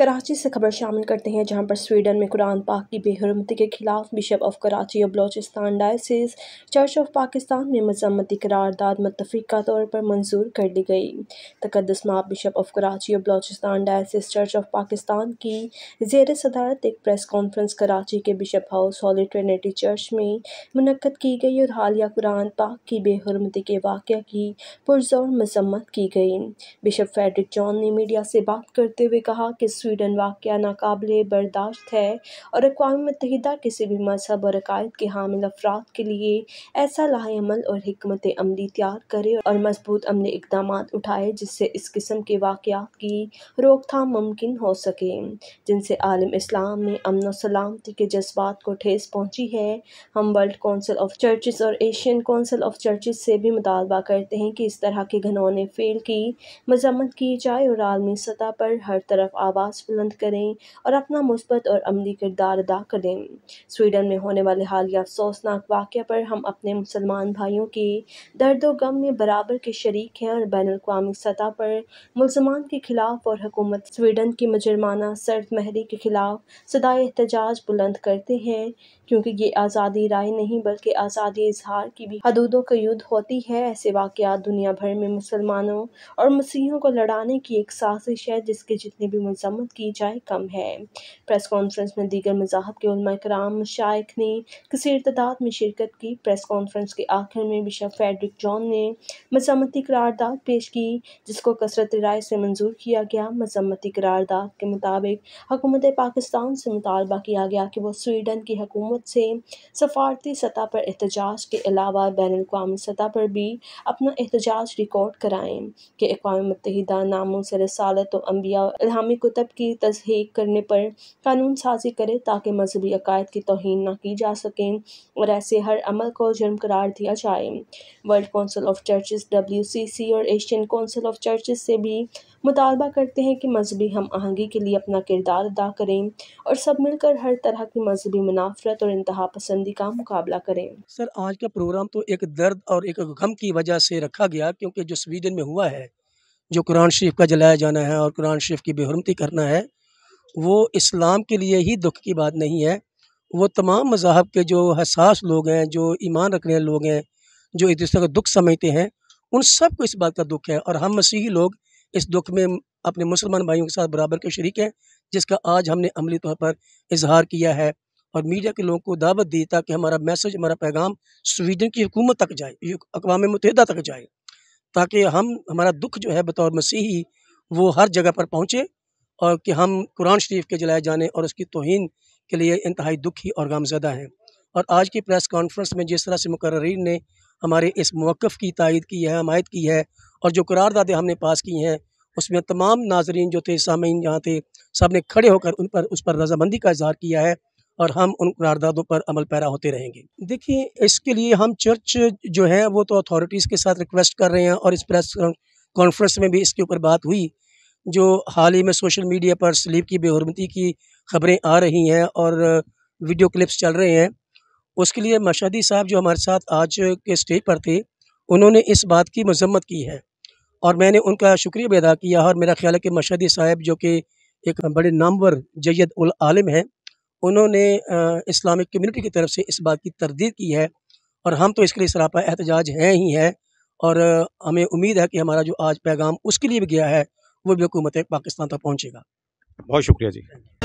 कराची से खबर शामिल करते हैं जहां पर स्वीडन में कुरान पाक की बेहरमती के खिलाफ बिशप ऑफ कराची और Balochistan diocese church of Pakistan में मजम्मती करारदाद मतफ़ीका तौर पर मंजूर कर दी गई तकदस माह बिशप ऑफ कराची और Balochistan diocese church of Pakistan की जेर सदारत एक प्रेस कॉन्फ्रेंस कराची के bishop house holy trinity church में मनक़द की गई और हालिया कुरान पाक की बेहरमती के वाक़ की पुरजोर मजम्मत की गई बिशप फेडरिक जॉन ने मीडिया से बात करते हुए कहा कि स्वीडन वाक़ नाकबिल बर्दाश्त है और अकवा मतहदा किसी भी मजहब और अकायद के हामिल अफराद के लिए ऐसा लाहेमल और हमत अमली तैयार करे और मजबूत अमन इकदाम उठाए जिससे इस किस्म के वाक़ की रोकथाम मुमकिन हो सके जिनसे आलम इस्लाम में अमन व सलामती के जज्बात को ठेस पहुँची है हम वर्ल्ड कौंसिल ऑफ चर्चज़ और एशियन कौंसिल ऑफ चर्चज़ से भी मुतालबा करते हैं कि इस तरह के घनौने फेल की मजम्मत की जाए और आलमी सतह पर हर तरफ आवाज़ आवाज़ बुलंद करें और अपना मुस्बत और अमली किरदार अदा करें स्वीडन में होने वाले हालिया अफसोसनाक वाक़ पर हम अपने मुसलमान भाइयों के दर्द व गम में बराबर के शरीक हैं और बैन अवी सतह पर मुलजमान के खिलाफ और हकूमत स्वीडन की मुजरमाना सर्द महरी के खिलाफ सदा एहतजाज बुलंद करते हैं क्योंकि ये आज़ादी राय नहीं बल्कि आज़ादी इजहार की भी हदूदों का युद्ध होती है ऐसे वाक़ दुनिया भर में मुसलमानों और मसीहों को लड़ाने की एक साजिश है जिसके जितने भी मुजम्मत की जाए कम है प्रेस कॉन्फ्रेंस में दीगर मजाहब के कराम शायक ने कसीर तादाद में शिरकत की प्रेस कॉन्फ्रेंस के आखिर में बिशप फेडरिक जॉन ने मजम्मती करारदाद पेश की जिसको कसरत राय से मंजूर किया गया मजम्मती करारदाद के मुताबिक हकूमत पाकिस्तान से मुतालबा किया गया कि वह स्वीडन की हकूमत से सफारती सतह पर एहतजाज के अलावा बैन अवी सतह पर भी अपना एहतजाज रिकॉर्ड कराएँ कि अकवा मतहदा नामों से रसालत और अम्बिया इलामी कुतब मजहब की तस्हीक करने पर कानून साजी करे ताकि मजहबी अकायद की तोहन ना की जा सके और ऐसे हर अमल को जुर्म करार दिया जाए world council of churches W C C और एशियन कौंसिल ऑफ चर्चेस से भी मुतालबा करते हैं कि मजहबी हम आहंगी के लिए अपना किरदार अदा करें और सब मिलकर हर तरह की मजहबी मुनाफरत और इंतहा पसंदी का मुकाबला करें सर आज का प्रोग्राम तो एक दर्द और एक गम की वजह से रखा गया क्योंकि जो स्वीडन में हुआ है जो कुरान शरीफ का जलाया जाना है और कुरान शरीफ की बेहरमती करना है वो इस्लाम के लिए ही दुख की बात नहीं है वो तमाम मजाहब के जो हसास लोग हैं जो ईमान रखने वाले लोग हैं जो एक दूसरे का दुख समझते हैं उन सब को इस बात का दुख है और हम मसीही लोग इस दुख में अपने मुसलमान भाइयों के साथ बराबर के शरीक हैं जिसका आज हमने अमली तौर पर इजहार किया है और मीडिया के लोगों को दावत दी ताकि हमारा मैसेज हमारा पैगाम स्वीडन की हुकूमत तक जाए अकवा मुतहदा तक जाए ताकि हम हमारा दुख जो है बतौर मसीही वो हर जगह पर पहुँचे और कि हम कुरान शरीफ के जलाए जाने और उसकी तोहन के लिए इंतहाई दुखी और गामजदा हैं और आज की प्रेस कॉन्फ्रेंस में जिस तरह से मुकर्रीन ने हमारे इस मौक़ की तायद की है हमायत की है और जो करारदादे हमने पास की हैं उसमें तमाम नाजरीन जो थे सामीन जहाँ थे सब ने खड़े होकर उन पर उस पर रजामंदी का इजहार किया है और हम उन करारदादों पर अमल पैरा होते रहेंगे देखिए इसके लिए हम चर्च जो है वो तो अथॉरिटीज़ के साथ रिक्वेस्ट कर रहे हैं और इस प्रेस कॉन्फ्रेंस में भी इसके ऊपर बात हुई जो हाल ही में सोशल मीडिया पर स्लीप की बेहरमती की खबरें आ रही हैं और वीडियो क्लिप्स चल रहे हैं उसके लिए मशादी साहब जो हमारे साथ आज के स्टेज पर थे उन्होंने इस बात की मजम्मत की है और मैंने उनका शुक्रिया भी अदा किया और मेरा ख्याल है कि मशादी साहब जो कि एक बड़े नामवर जैद उल आलिम हैं उन्होंने इस्लामिक कम्युनिटी की तरफ से इस बात की तरदीद की है और हम तो इसके लिए सरापा एहतजाज हैं ही हैं और हमें उम्मीद है कि हमारा जो आज पैगाम उसके लिए भी गया है वो भी हुकूमत पाकिस्तान तक पहुँचेगा बहुत शुक्रिया जी